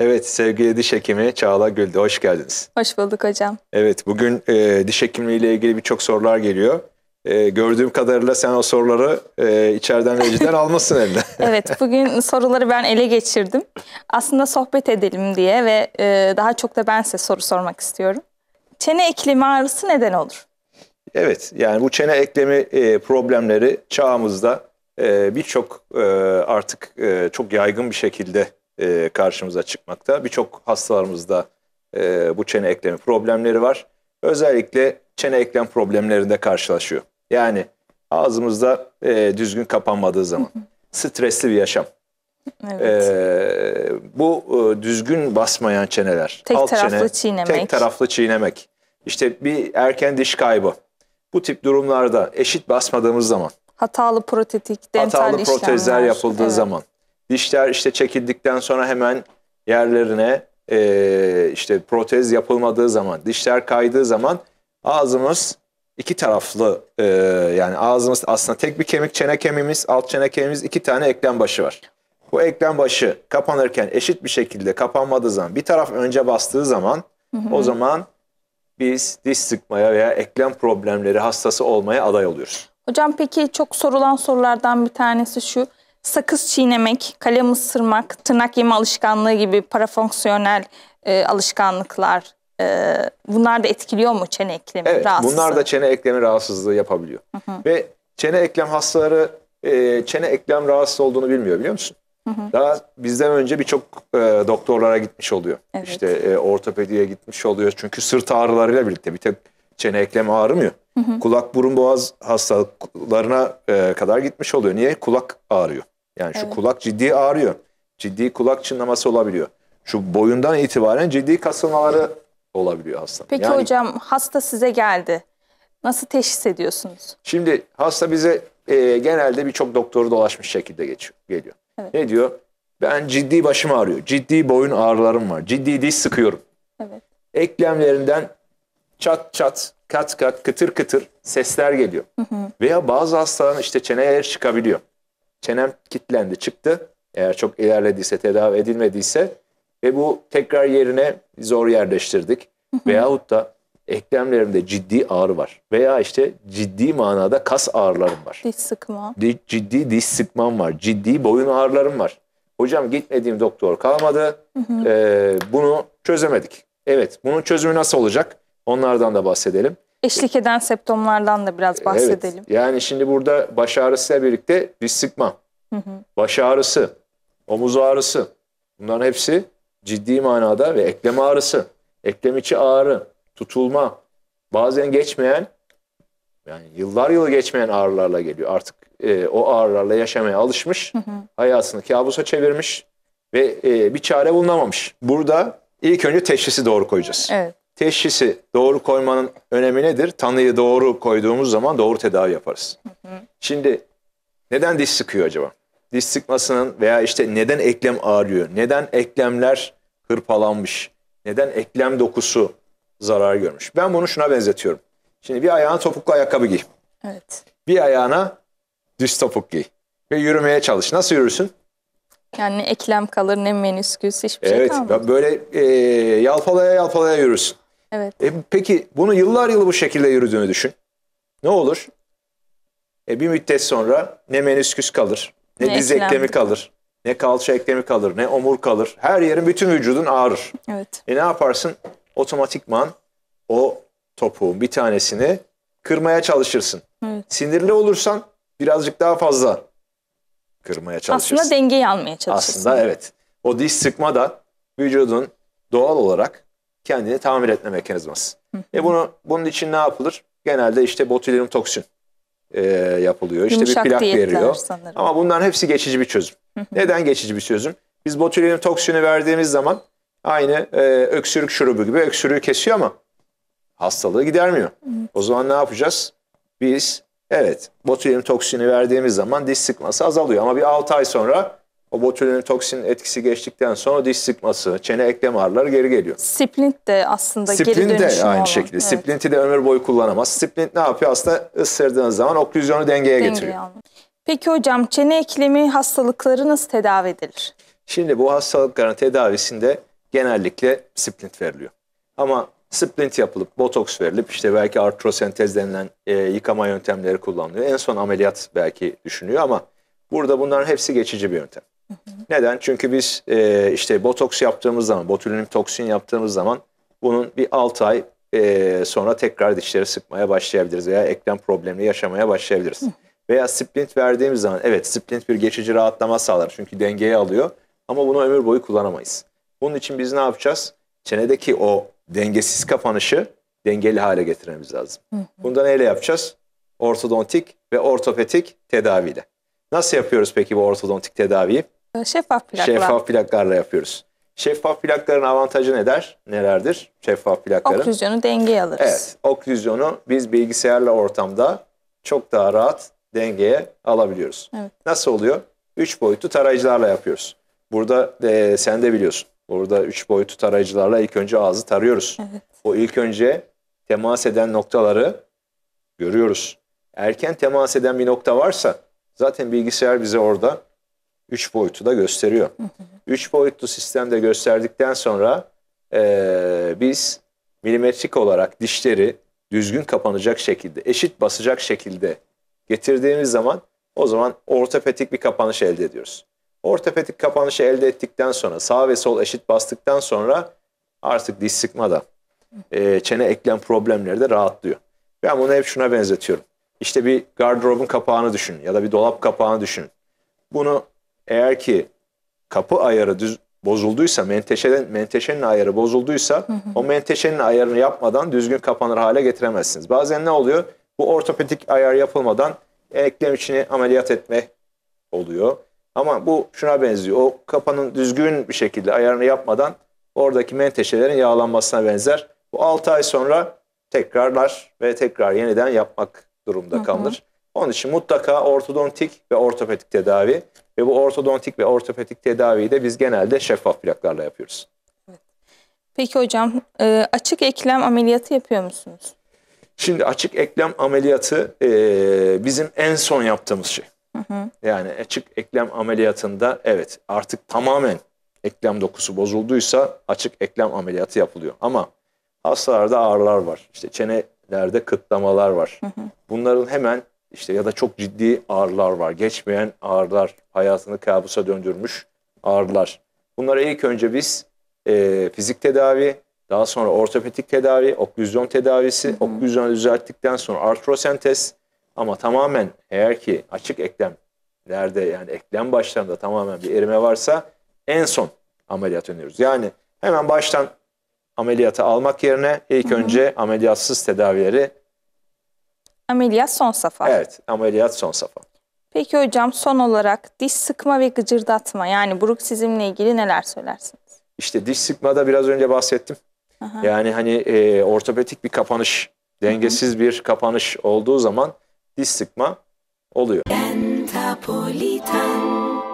Evet sevgili diş hekimi Çağla Güldü hoş geldiniz. Hoş bulduk hocam. Evet bugün e, diş hekimliğiyle ilgili birçok sorular geliyor. E, gördüğüm kadarıyla sen o soruları e, içeriden rejiden almasın elde. evet bugün soruları ben ele geçirdim. Aslında sohbet edelim diye ve e, daha çok da ben size soru sormak istiyorum. Çene eklemi ağrısı neden olur? Evet yani bu çene eklemi e, problemleri çağımızda e, birçok e, artık e, çok yaygın bir şekilde e, karşımıza çıkmakta. Birçok hastalarımızda e, bu çene eklemi problemleri var. Özellikle çene eklem problemlerinde karşılaşıyor. Yani ağzımızda e, düzgün kapanmadığı zaman. Stresli bir yaşam. Evet. E, bu e, düzgün basmayan çeneler. Tek alt taraflı çene, çiğnemek. Tek taraflı çiğnemek. İşte bir erken diş kaybı. Bu tip durumlarda eşit basmadığımız zaman. Hatalı protetik, dental Hatalı protezler işlemler. yapıldığı evet. zaman Dişler işte çekildikten sonra hemen yerlerine e, işte protez yapılmadığı zaman, dişler kaydığı zaman ağzımız iki taraflı e, yani ağzımız aslında tek bir kemik çene kemiğimiz, alt çene kemiğimiz iki tane eklem başı var. Bu eklem başı kapanırken eşit bir şekilde kapanmadığı zaman bir taraf önce bastığı zaman hı hı. o zaman biz diş sıkmaya veya eklem problemleri hastası olmaya aday oluyoruz. Hocam peki çok sorulan sorulardan bir tanesi şu sakız çiğnemek, kalem ısırmak, tırnak yeme alışkanlığı gibi parafonksiyonel e, alışkanlıklar e, bunlar da etkiliyor mu çene eklemi evet, rahatsızlığı? Bunlar da çene eklemi rahatsızlığı yapabiliyor. Hı hı. Ve çene eklem hastaları e, çene eklem rahatsız olduğunu bilmiyor biliyor musun? Daha bizden önce birçok e, doktorlara gitmiş oluyor. Evet. İşte e, ortopediye gitmiş oluyor. Çünkü sırt ağrılarıyla birlikte bir tek çene eklemi ağrımıyor. Hı Kulak, burun, boğaz hastalıklarına e, kadar gitmiş oluyor. Niye? Kulak ağrıyor. Yani şu evet. kulak ciddi ağrıyor. Ciddi kulak çınlaması olabiliyor. Şu boyundan itibaren ciddi kasılmaları olabiliyor hastanın. Peki yani, hocam hasta size geldi. Nasıl teşhis ediyorsunuz? Şimdi hasta bize e, genelde birçok doktoru dolaşmış şekilde geçiyor, geliyor. Evet. Ne diyor? Ben ciddi başım ağrıyor. Ciddi boyun ağrılarım var. Ciddi diş sıkıyorum. Evet. Eklemlerinden çat çat kat kat kıtır kıtır sesler geliyor. Hı hı. Veya bazı hastaların işte çeneye çıkabiliyor. Çenem kitlendi çıktı. Eğer çok ilerlediyse tedavi edilmediyse ve bu tekrar yerine zor yerleştirdik. Hı hı. Veyahut da eklemlerimde ciddi ağrı var. Veya işte ciddi manada kas ağrılarım var. Diş sıkma. Ciddi diş sıkmam var. Ciddi boyun ağrılarım var. Hocam gitmediğim doktor kalmadı. Hı hı. Ee, bunu çözemedik. Evet bunun çözümü nasıl olacak? Onlardan da bahsedelim. Eşlik eden septomlardan da biraz bahsedelim. Evet, yani şimdi burada baş ağrısıyla birlikte diz sıkma, baş ağrısı, omuz ağrısı bunların hepsi ciddi manada ve eklem ağrısı, eklem içi ağrı, tutulma, bazen geçmeyen yani yıllar yılı geçmeyen ağrılarla geliyor. Artık e, o ağrılarla yaşamaya alışmış, hayatını kabusa çevirmiş ve e, bir çare bulunamamış. Burada ilk önce teşhisi doğru koyacağız. Evet teşhisi doğru koymanın önemi nedir? Tanıyı doğru koyduğumuz zaman doğru tedavi yaparız. Hı hı. Şimdi neden diş sıkıyor acaba? Diş sıkmasının veya işte neden eklem ağrıyor? Neden eklemler hırpalanmış? Neden eklem dokusu zarar görmüş? Ben bunu şuna benzetiyorum. Şimdi bir ayağına topuklu ayakkabı giy. Evet. Bir ayağına düz topuk giy. Ve yürümeye çalış. Nasıl yürürsün? Yani eklem kalır ne menisküs hiçbir şey evet, şey kalmaz. Evet böyle e, yalpalaya yalpalaya yürürsün. Evet. E, peki bunu yıllar yılı bu şekilde yürüdüğünü düşün. Ne olur? E, bir müddet sonra ne menisküs kalır, ne, ne diz eklemi kalır, ne kalça eklemi kalır, ne omur kalır. Her yerin bütün vücudun ağrır. Evet. E ne yaparsın? Otomatikman o topuğun bir tanesini kırmaya çalışırsın. Evet. Sinirli olursan birazcık daha fazla kırmaya çalışırsın. Aslında dengeyi almaya çalışırsın. Aslında evet. O diş sıkma da vücudun doğal olarak kendini tamir etme mekanizması. Hı E bunu bunun için ne yapılır? Genelde işte botulinum toksin e, yapılıyor. İşte Yumuşak bir plak veriyor. Sanırım. Ama bunların hepsi geçici bir çözüm. Neden geçici bir çözüm? Biz botulinum toksini verdiğimiz zaman aynı e, öksürük şurubu gibi öksürüğü kesiyor ama hastalığı gidermiyor. O zaman ne yapacağız? Biz evet botulinum toksini verdiğimiz zaman diş sıkması azalıyor ama bir 6 ay sonra o botulin toksin etkisi geçtikten sonra diş sıkması, çene eklem ağrıları geri geliyor. Splint de aslında Splint geri dönüşüm de aynı olan. şekilde. Evet. Splinti de ömür boyu kullanamaz. Splint ne yapıyor? Aslında ısırdığınız zaman oklüzyonu dengeye Dengeye getiriyor. Alın. Peki hocam çene eklemi hastalıkları nasıl tedavi edilir? Şimdi bu hastalıkların tedavisinde genellikle splint veriliyor. Ama splint yapılıp botoks verilip işte belki artrosentez denilen e, yıkama yöntemleri kullanılıyor. En son ameliyat belki düşünüyor ama burada bunların hepsi geçici bir yöntem. Neden? Çünkü biz e, işte botoks yaptığımız zaman, botulinum toksin yaptığımız zaman bunun bir 6 ay e, sonra tekrar dişleri sıkmaya başlayabiliriz veya eklem problemini yaşamaya başlayabiliriz. Veya splint verdiğimiz zaman evet splint bir geçici rahatlama sağlar çünkü dengeyi alıyor ama bunu ömür boyu kullanamayız. Bunun için biz ne yapacağız? Çenedeki o dengesiz kapanışı dengeli hale getirmemiz lazım. Hı neyle yapacağız? Ortodontik ve ortopedik tedaviyle. Nasıl yapıyoruz peki bu ortodontik tedaviyi? Ee, şeffaf plakla. Şeffaf plaklarla yapıyoruz. Şeffaf plakların avantajı neler? Nelerdir? Şeffaf plakların. Oklüzyonu dengeye alırız. Evet. Oklüzyonu biz bilgisayarla ortamda çok daha rahat dengeye alabiliyoruz. Evet. Nasıl oluyor? Üç boyutlu tarayıcılarla yapıyoruz. Burada e, sen de biliyorsun. Burada üç boyutlu tarayıcılarla ilk önce ağzı tarıyoruz. Evet. O ilk önce temas eden noktaları görüyoruz. Erken temas eden bir nokta varsa zaten bilgisayar bize orada 3 boyutu da gösteriyor. 3 boyutlu sistemde gösterdikten sonra e, biz milimetrik olarak dişleri düzgün kapanacak şekilde, eşit basacak şekilde getirdiğimiz zaman o zaman ortopedik bir kapanış elde ediyoruz. Ortopedik kapanışı elde ettikten sonra sağ ve sol eşit bastıktan sonra artık diş sıkmadan e, çene eklem problemleri de rahatlıyor. Ben bunu hep şuna benzetiyorum. İşte bir gardırobun kapağını düşünün ya da bir dolap kapağını düşünün. Bunu eğer ki kapı ayarı düz bozulduysa, menteşenin, menteşenin ayarı bozulduysa hı hı. o menteşenin ayarını yapmadan düzgün kapanır hale getiremezsiniz. Bazen ne oluyor? Bu ortopedik ayar yapılmadan eklem içini ameliyat etme oluyor. Ama bu şuna benziyor. O kapanın düzgün bir şekilde ayarını yapmadan oradaki menteşelerin yağlanmasına benzer. Bu 6 ay sonra tekrarlar ve tekrar yeniden yapmak durumda kalınır. Onun için mutlaka ortodontik ve ortopedik tedavi ve bu ortodontik ve ortopedik tedaviyi de biz genelde şeffaf plaklarla yapıyoruz. Peki hocam e, açık eklem ameliyatı yapıyor musunuz? Şimdi açık eklem ameliyatı e, bizim en son yaptığımız şey. Hı hı. Yani açık eklem ameliyatında evet artık tamamen eklem dokusu bozulduysa açık eklem ameliyatı yapılıyor. Ama hastalarda ağrılar var. İşte çenelerde kıtlamalar var. Hı hı. Bunların hemen işte ya da çok ciddi ağrılar var. Geçmeyen ağrılar, hayatını kabusa döndürmüş ağrılar. Bunlara ilk önce biz e, fizik tedavi, daha sonra ortopedik tedavi, oklüzyon tedavisi, hı hı. düzelttikten sonra artrosentez ama tamamen eğer ki açık eklemlerde yani eklem başlarında tamamen bir erime varsa en son ameliyat öneriyoruz. Yani hemen baştan ameliyatı almak yerine ilk hı önce ameliyatsız tedavileri Ameliyat son safa. Evet, ameliyat son safa. Peki hocam son olarak diş sıkma ve gıcırdatma yani buruk bruksizmle ilgili neler söylersiniz? İşte diş sıkma da biraz önce bahsettim. Aha. Yani hani e, ortopedik bir kapanış, dengesiz Hı bir kapanış olduğu zaman diş sıkma oluyor.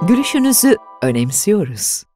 Gülüşünüzü önemsiyoruz.